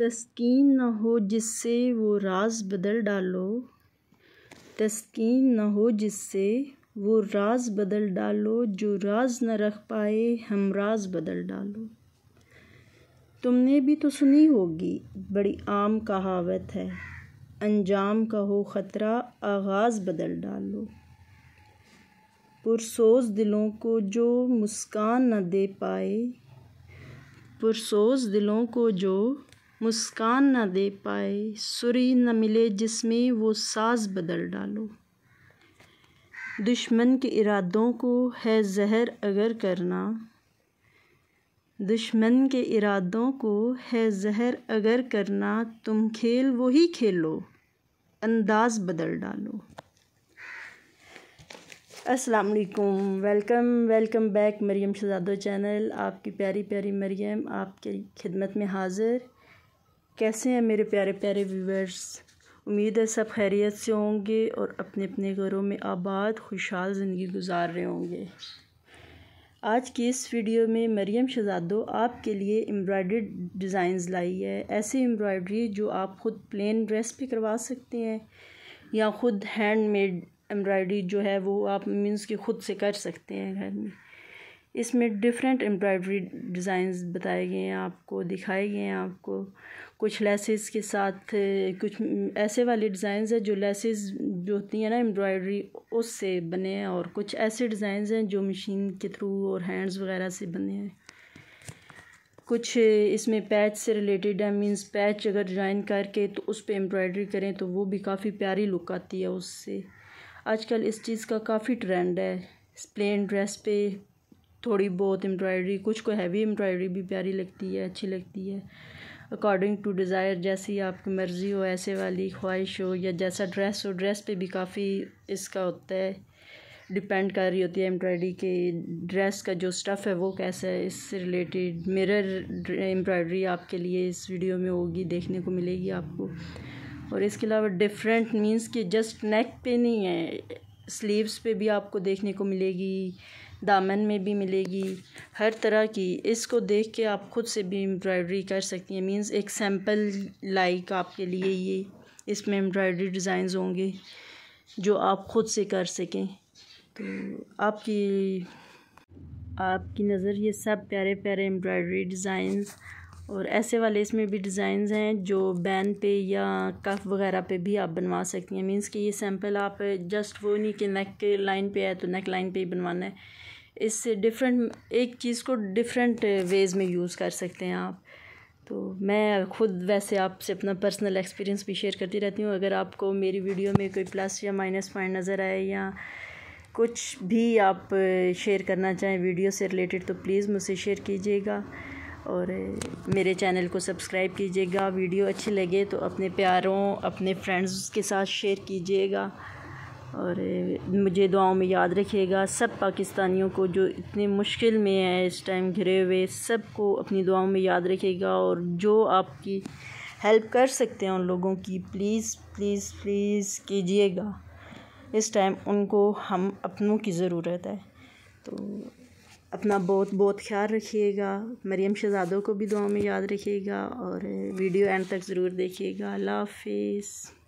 तस्कीन न हो जिससे वो राज बदल डालो तस्कीन न हो जिससे वो राज बदल डालो जो राज न रख पाए हम राज बदल डालो तुमने भी तो सुनी होगी बड़ी आम कहावत है अंजाम का हो ख़तरा आगाज़ बदल डालो पुरसोज दिलों को जो मुस्कान न दे पाए पुरसोज दिलों को जो मुस्कान न दे पाए सुरी न मिले जिसमें वो साज बदल डालो दुश्मन के इरादों को है जहर अगर करना दुश्मन के इरादों को है जहर अगर करना तुम खेल वही खेलो अंदाज बदल डालो अस्सलाम वालेकुम welcome welcome back Mariyam Shahzado channel आपकी प्यारी प्यारी मरियम आपकी खिदमत में हाज़िर कैसे हैं मेरे प्यारे प्यारे व्यूवर्स उम्मीद है सब खैरियत से होंगे और अपने अपने घरों में आबाद खुशहाल ज़िंदगी गुजार रहे होंगे आज की इस वीडियो में मरियम शहजादो आपके लिए एम्ब्रॉयड डिज़ाइंस लाई है ऐसी एम्ब्रॉयडरी जो आप ख़ुद प्लेन ड्रेस भी करवा सकते हैं या ख़ुद हैंडमेड एम्ब्रॉयडरी जो है वो आप मीन्स कि ख़ुद से कर सकते हैं घर में इसमें डिफरेंट एम्ब्रॉयडरी डिज़ाइंस बताए गए हैं आपको दिखाए गए हैं आपको कुछ लेसेस के साथ कुछ ऐसे वाले डिज़ाइंस हैं जो लेसेस जो होती हैं ना एम्ब्रॉयडरी उससे बने हैं और कुछ ऐसे डिज़ाइंस हैं जो मशीन के थ्रू और हैंड्स वगैरह से बने हैं कुछ इसमें पैच से रिलेटेड है मीन्स पैच अगर डिज़ाइन करके तो उस पर एम्ब्रॉयडरी करें तो वो भी काफ़ी प्यारी लुक आती है उससे आजकल इस चीज़ का काफ़ी ट्रेंड है प्लेन ड्रेस पे थोड़ी बहुत एम्ब्रॉयडरी कुछ को हैवी एम्ब्रॉयडरी भी प्यारी लगती है अच्छी लगती है अकॉर्डिंग टू डिज़ायर जैसी आपकी मर्ज़ी हो ऐसे वाली ख्वाहिश हो या जैसा ड्रेस हो ड्रेस पे भी काफ़ी इसका होता है डिपेंड कर रही होती है एम्ब्रॉयडरी के ड्रेस का जो स्टफ़ है वो कैसा है इससे रिलेटेड मिरर एम्ब्रॉयडरी आपके लिए इस वीडियो में होगी देखने को मिलेगी आपको और इसके अलावा डिफरेंट मीन्स कि जस्ट नेक पे नहीं है स्लीव्स पे भी आपको देखने को मिलेगी दामन में भी मिलेगी हर तरह की इसको देख के आप ख़ुद से भी एम्ब्रॉयडरी कर सकती हैं मींस एक सैम्पल लाइक आपके लिए ये इसमें एम्ब्रॉयडरी डिज़ाइन होंगे जो आप ख़ुद से कर सकें तो आपकी आपकी नज़र ये सब प्यारे प्यारे एम्ब्रॉयडरी डिज़ाइन और ऐसे वाले इसमें भी डिज़ाइन हैं जो बैन पे या कफ वगैरह पे भी आप बनवा सकती हैं मींस कि ये सैम्पल आप जस्ट वो नहीं कि नेक लाइन पे है तो नेक लाइन पे ही बनवाना है इससे डिफरेंट एक चीज़ को डिफरेंट वेज़ uh, में यूज़ कर सकते हैं आप तो मैं खुद वैसे आपसे अपना पर्सनल एक्सपीरियंस भी शेयर करती रहती हूँ अगर आपको मेरी वीडियो में कोई प्लस या माइनस पॉइंट नज़र आए या कुछ भी आप शेयर uh, करना चाहें वीडियो से रिलेटेड तो प्लीज़ मुझसे शेयर कीजिएगा और uh, मेरे चैनल को सब्सक्राइब कीजिएगा वीडियो अच्छी लगे तो अपने प्यारों अपने फ्रेंड्स के साथ शेयर कीजिएगा और मुझे दुआओं में याद रखिएगा सब पाकिस्तानियों को जो इतने मुश्किल में है इस टाइम घिरे हुए सबको अपनी दुआओं में याद रखिएगा और जो आपकी हेल्प कर सकते हैं उन लोगों की प्लीज़ प्लीज़ प्लीज़ कीजिएगा इस टाइम उनको हम अपनों की ज़रूरत है तो अपना बहुत बहुत ख्याल रखिएगा मरीम शहजादों को भी दुआओं में याद रखिएगा और वीडियो एंड तक ज़रूर देखिएगा अल्लाह हाफिज़